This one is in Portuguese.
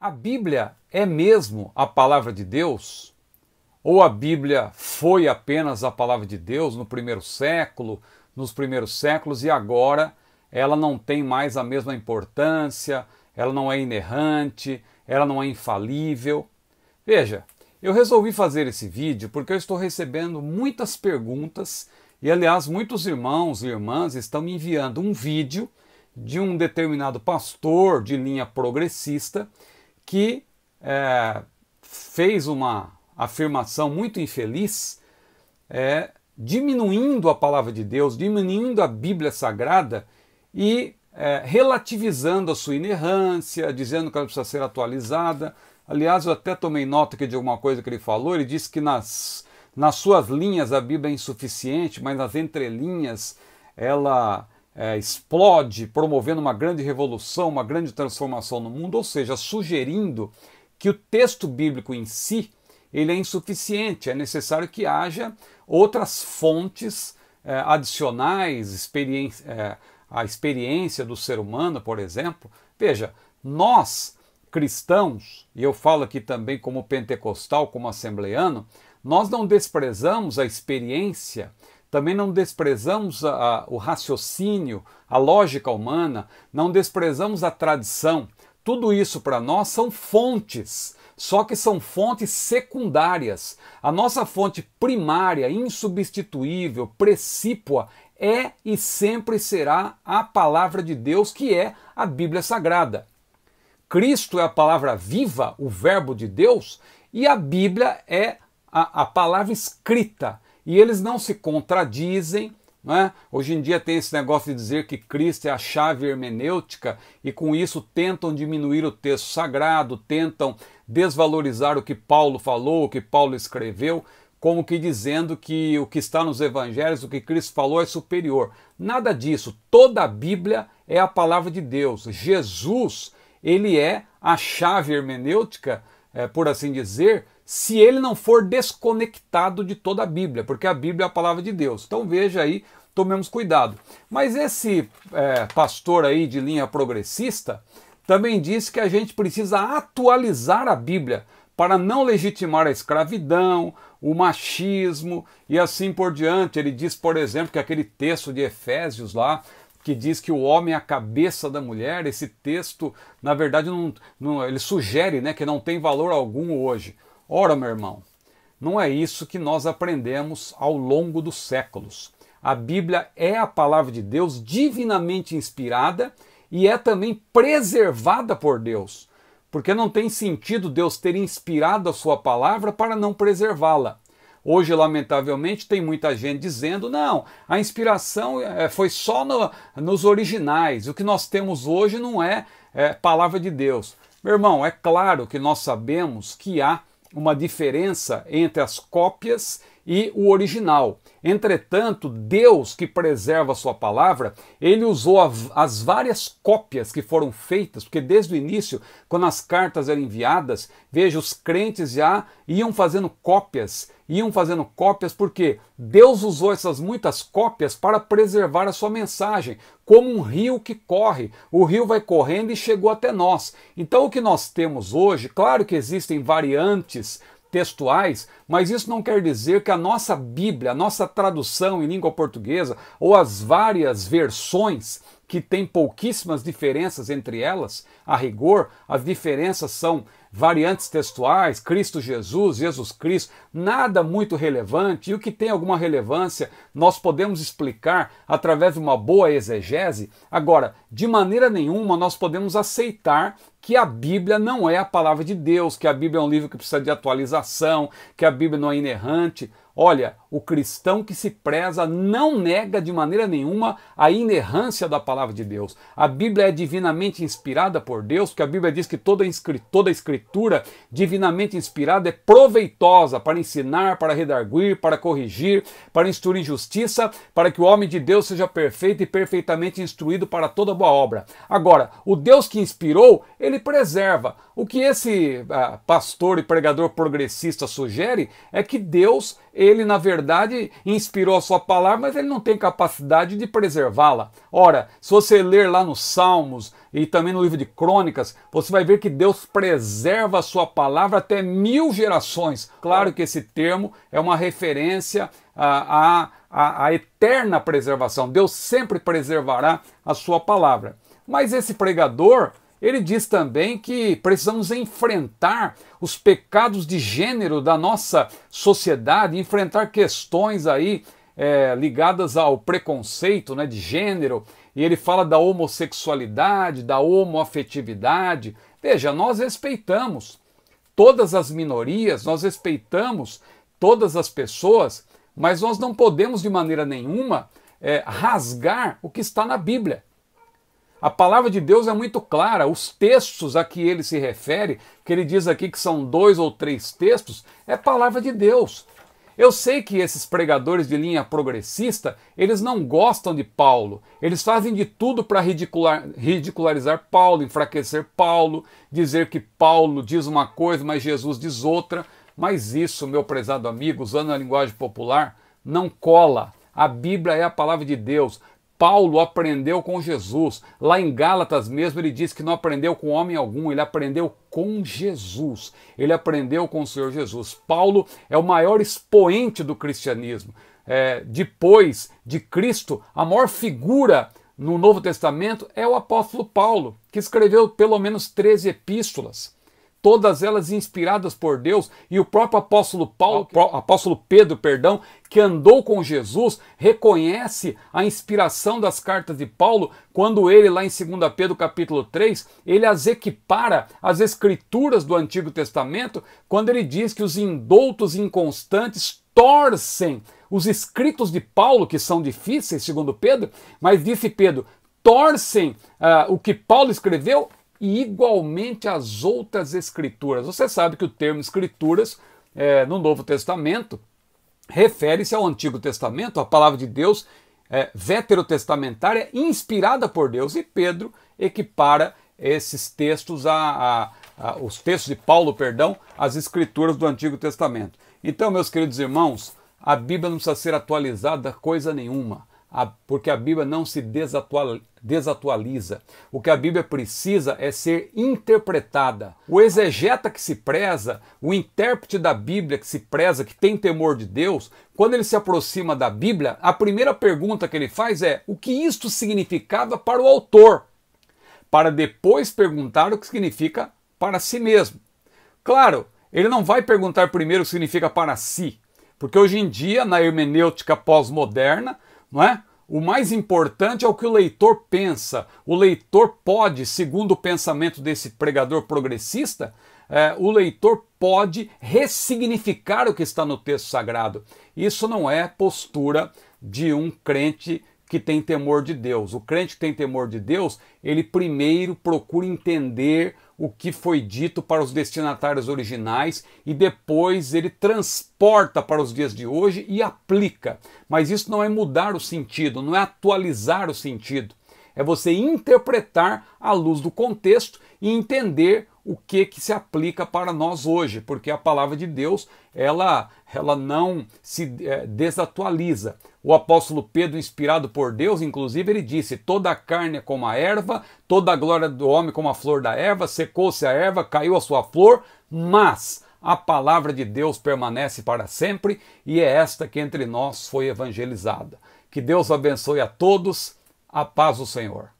A Bíblia é mesmo a palavra de Deus? Ou a Bíblia foi apenas a palavra de Deus no primeiro século, nos primeiros séculos e agora ela não tem mais a mesma importância, ela não é inerrante, ela não é infalível? Veja, eu resolvi fazer esse vídeo porque eu estou recebendo muitas perguntas e, aliás, muitos irmãos e irmãs estão me enviando um vídeo de um determinado pastor de linha progressista que é, fez uma afirmação muito infeliz, é, diminuindo a palavra de Deus, diminuindo a Bíblia Sagrada e é, relativizando a sua inerrância, dizendo que ela precisa ser atualizada. Aliás, eu até tomei nota aqui de alguma coisa que ele falou, ele disse que nas, nas suas linhas a Bíblia é insuficiente, mas nas entrelinhas ela é, explode, promovendo uma grande revolução, uma grande transformação no mundo, ou seja, sugerindo que o texto bíblico em si ele é insuficiente, é necessário que haja outras fontes é, adicionais, experiência, é, a experiência do ser humano, por exemplo. Veja, nós cristãos, e eu falo aqui também como pentecostal, como assembleano, nós não desprezamos a experiência também não desprezamos a, a, o raciocínio, a lógica humana, não desprezamos a tradição. Tudo isso para nós são fontes, só que são fontes secundárias. A nossa fonte primária, insubstituível, precípua, é e sempre será a palavra de Deus, que é a Bíblia Sagrada. Cristo é a palavra viva, o Verbo de Deus, e a Bíblia é a, a palavra escrita e eles não se contradizem. Né? Hoje em dia tem esse negócio de dizer que Cristo é a chave hermenêutica e com isso tentam diminuir o texto sagrado, tentam desvalorizar o que Paulo falou, o que Paulo escreveu, como que dizendo que o que está nos evangelhos, o que Cristo falou é superior. Nada disso. Toda a Bíblia é a palavra de Deus. Jesus, ele é a chave hermenêutica, é, por assim dizer, se ele não for desconectado de toda a Bíblia, porque a Bíblia é a palavra de Deus. Então veja aí, tomemos cuidado. Mas esse é, pastor aí de linha progressista também disse que a gente precisa atualizar a Bíblia para não legitimar a escravidão, o machismo e assim por diante. Ele diz, por exemplo, que aquele texto de Efésios lá, que diz que o homem é a cabeça da mulher, esse texto, na verdade, não, não, ele sugere né, que não tem valor algum hoje. Ora, meu irmão, não é isso que nós aprendemos ao longo dos séculos. A Bíblia é a palavra de Deus divinamente inspirada e é também preservada por Deus, porque não tem sentido Deus ter inspirado a sua palavra para não preservá-la. Hoje, lamentavelmente, tem muita gente dizendo: não, a inspiração eh, foi só no, nos originais, o que nós temos hoje não é, é palavra de Deus. Meu irmão, é claro que nós sabemos que há uma diferença entre as cópias e o original. Entretanto, Deus que preserva a sua palavra, ele usou as várias cópias que foram feitas, porque desde o início, quando as cartas eram enviadas, veja, os crentes já iam fazendo cópias, iam fazendo cópias, porque Deus usou essas muitas cópias para preservar a sua mensagem, como um rio que corre. O rio vai correndo e chegou até nós. Então, o que nós temos hoje, claro que existem variantes textuais, mas isso não quer dizer que a nossa Bíblia, a nossa tradução em língua portuguesa ou as várias versões que tem pouquíssimas diferenças entre elas, a rigor, as diferenças são variantes textuais, Cristo Jesus, Jesus Cristo, nada muito relevante. E o que tem alguma relevância, nós podemos explicar através de uma boa exegese. Agora, de maneira nenhuma nós podemos aceitar que a Bíblia não é a palavra de Deus, que a Bíblia é um livro que precisa de atualização, que a Bíblia não é inerrante. Olha, o cristão que se preza não nega de maneira nenhuma a inerrância da palavra de Deus. A Bíblia é divinamente inspirada por Deus, porque a Bíblia diz que toda, toda escritura divinamente inspirada é proveitosa para ensinar, para redarguir, para corrigir, para instruir justiça, para que o homem de Deus seja perfeito e perfeitamente instruído para toda boa obra. Agora, o Deus que inspirou, ele preserva. O que esse ah, pastor e pregador progressista sugere é que Deus, ele na verdade, verdade, inspirou a sua palavra, mas ele não tem capacidade de preservá-la. Ora, se você ler lá nos Salmos e também no livro de Crônicas, você vai ver que Deus preserva a sua palavra até mil gerações. Claro que esse termo é uma referência à, à, à eterna preservação. Deus sempre preservará a sua palavra. Mas esse pregador ele diz também que precisamos enfrentar os pecados de gênero da nossa sociedade, enfrentar questões aí é, ligadas ao preconceito né, de gênero, e ele fala da homossexualidade, da homoafetividade. Veja, nós respeitamos todas as minorias, nós respeitamos todas as pessoas, mas nós não podemos de maneira nenhuma é, rasgar o que está na Bíblia. A palavra de Deus é muito clara, os textos a que ele se refere, que ele diz aqui que são dois ou três textos, é palavra de Deus. Eu sei que esses pregadores de linha progressista, eles não gostam de Paulo. Eles fazem de tudo para ridicular, ridicularizar Paulo, enfraquecer Paulo, dizer que Paulo diz uma coisa, mas Jesus diz outra. Mas isso, meu prezado amigo, usando a linguagem popular, não cola. A Bíblia é a palavra de Deus. Paulo aprendeu com Jesus. Lá em Gálatas mesmo ele diz que não aprendeu com homem algum, ele aprendeu com Jesus. Ele aprendeu com o Senhor Jesus. Paulo é o maior expoente do cristianismo. É, depois de Cristo, a maior figura no Novo Testamento é o apóstolo Paulo, que escreveu pelo menos 13 epístolas todas elas inspiradas por Deus, e o próprio apóstolo Paulo, apóstolo Pedro, perdão, que andou com Jesus, reconhece a inspiração das cartas de Paulo, quando ele lá em 2 Pedro capítulo 3, ele as equipara às escrituras do Antigo Testamento, quando ele diz que os indoutos inconstantes torcem os escritos de Paulo, que são difíceis, segundo Pedro, mas disse Pedro, torcem uh, o que Paulo escreveu e igualmente as outras escrituras. Você sabe que o termo escrituras é, no Novo Testamento refere-se ao Antigo Testamento, a palavra de Deus é, veterotestamentária, inspirada por Deus, e Pedro equipara esses textos a, a, a, os textos de Paulo, perdão, as escrituras do Antigo Testamento. Então, meus queridos irmãos, a Bíblia não precisa ser atualizada coisa nenhuma a, porque a Bíblia não se desatual, desatualiza. O que a Bíblia precisa é ser interpretada. O exegeta que se preza, o intérprete da Bíblia que se preza, que tem temor de Deus, quando ele se aproxima da Bíblia, a primeira pergunta que ele faz é: o que isto significava para o autor? Para depois perguntar o que significa para si mesmo. Claro, ele não vai perguntar primeiro o que significa para si, porque hoje em dia, na hermenêutica pós-moderna, não é? O mais importante é o que o leitor pensa. O leitor pode, segundo o pensamento desse pregador progressista, é, o leitor pode ressignificar o que está no texto sagrado. Isso não é postura de um crente que tem temor de Deus. O crente que tem temor de Deus, ele primeiro procura entender o que foi dito para os destinatários originais e depois ele transporta para os dias de hoje e aplica. Mas isso não é mudar o sentido, não é atualizar o sentido. É você interpretar à luz do contexto e entender o que que se aplica para nós hoje, porque a palavra de Deus, ela ela não se é, desatualiza. O apóstolo Pedro, inspirado por Deus, inclusive, ele disse: Toda a carne é como a erva, toda a glória do homem é como a flor da erva, secou-se a erva, caiu a sua flor, mas a palavra de Deus permanece para sempre e é esta que entre nós foi evangelizada. Que Deus abençoe a todos, a paz do Senhor.